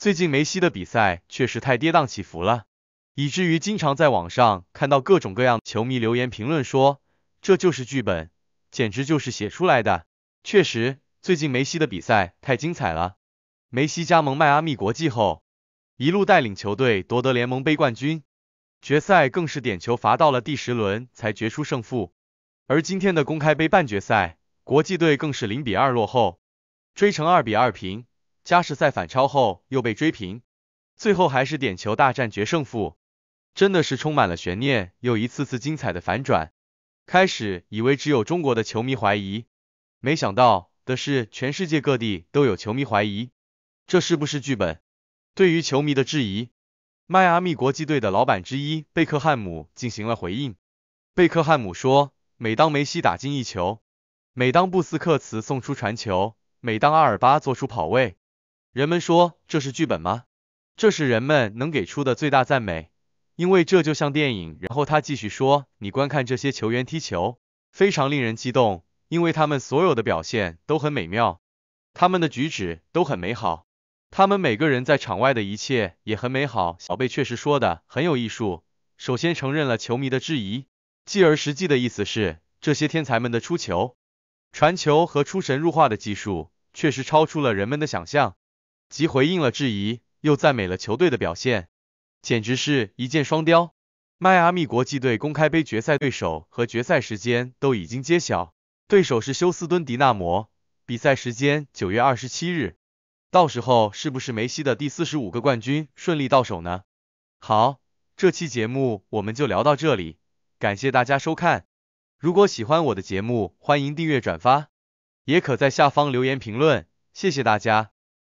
最近梅西的比赛确实太跌宕起伏了，以至于经常在网上看到各种各样球迷留言评论说这就是剧本，简直就是写出来的。确实，最近梅西的比赛太精彩了。梅西加盟迈阿密国际后，一路带领球队夺得联盟杯冠军，决赛更是点球罚到了第十轮才决出胜负。而今天的公开杯半决赛，国际队更是零比二落后，追成二比二平。加时赛反超后又被追平，最后还是点球大战决胜负，真的是充满了悬念，又一次次精彩的反转。开始以为只有中国的球迷怀疑，没想到的是全世界各地都有球迷怀疑这是不是剧本。对于球迷的质疑，迈阿密国际队的老板之一贝克汉姆进行了回应。贝克汉姆说：“每当梅西打进一球，每当布斯克茨送出传球，每当阿尔巴做出跑位。”人们说这是剧本吗？这是人们能给出的最大赞美，因为这就像电影。然后他继续说，你观看这些球员踢球，非常令人激动，因为他们所有的表现都很美妙，他们的举止都很美好，他们每个人在场外的一切也很美好。小贝确实说的很有艺术，首先承认了球迷的质疑，继而实际的意思是，这些天才们的出球、传球和出神入化的技术，确实超出了人们的想象。既回应了质疑，又赞美了球队的表现，简直是一箭双雕。迈阿密国际队公开杯决赛对手和决赛时间都已经揭晓，对手是休斯敦迪纳摩，比赛时间九月二十七日。到时候是不是梅西的第四十五个冠军顺利到手呢？好，这期节目我们就聊到这里，感谢大家收看。如果喜欢我的节目，欢迎订阅转发，也可在下方留言评论，谢谢大家。